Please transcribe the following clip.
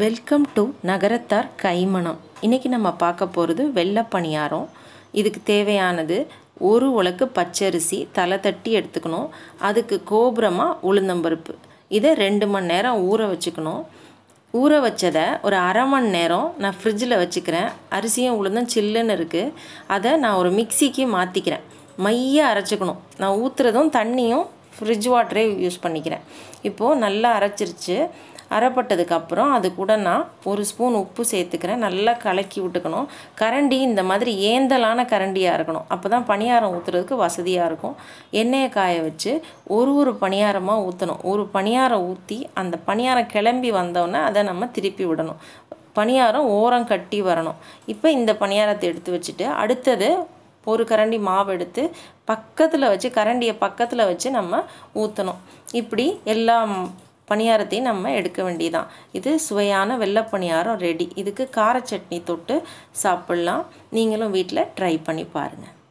welcome to நகரத்தார் கைமணம் இன்றைக்கி நம்ம பார்க்க போகிறது வெள்ளை பணியாரம் இதுக்கு தேவையானது ஒரு உலக்கு பச்சரிசி தலை தட்டி எடுத்துக்கணும் அதுக்கு கோபுரமாக உளுந்தம்பருப்பு இதை ரெண்டு மணி நேரம் ஊற வச்சுக்கணும் ஊற வச்சதை ஒரு அரை மணி நேரம் நான் ஃப்ரிட்ஜில் வச்சுக்கிறேன் அரிசியும் உளுந்தும் சில்லுன்னு இருக்குது அதை நான் ஒரு மிக்சிக்கு மாற்றிக்கிறேன் மைய அரைச்சிக்கணும் நான் ஊற்றுறதும் தண்ணியும் ஃப்ரிட்ஜ் வாட்டரே யூஸ் பண்ணிக்கிறேன் இப்போது நல்லா அரைச்சிருச்சு அரைப்பட்டதுக்கப்புறம் அது கூட நான் ஒரு ஸ்பூன் உப்பு சேர்த்துக்கிறேன் நல்லா கலக்கி விட்டுக்கணும் கரண்டி இந்த மாதிரி ஏந்தலான கரண்டியாக இருக்கணும் அப்போ தான் பணியாரம் ஊற்றுறதுக்கு வசதியாக இருக்கும் எண்ணெயை காய வச்சு ஒரு ஒரு பணியாரமாக ஊற்றணும் ஒரு பணியாரம் ஊற்றி அந்த பணியாரம் கிளம்பி வந்தோடனே அதை நம்ம திருப்பி விடணும் பணியாரம் ஓரம் கட்டி வரணும் இப்போ இந்த பணியாரத்தை எடுத்து வச்சுட்டு அடுத்தது ஒரு கரண்டி மாவு எடுத்து பக்கத்தில் வச்சு கரண்டியை பக்கத்தில் வச்சு நம்ம ஊற்றணும் இப்படி எல்லாம் பணியாரத்தையும் நம்ம எடுக்க வேண்டியதான் இது சுவையான வெள்ளை பணியாரம் ரெடி இதுக்கு கார சட்னி தொட்டு சாப்பிட்லாம் நீங்களும் வீட்டில் ட்ரை பண்ணி பாருங்கள்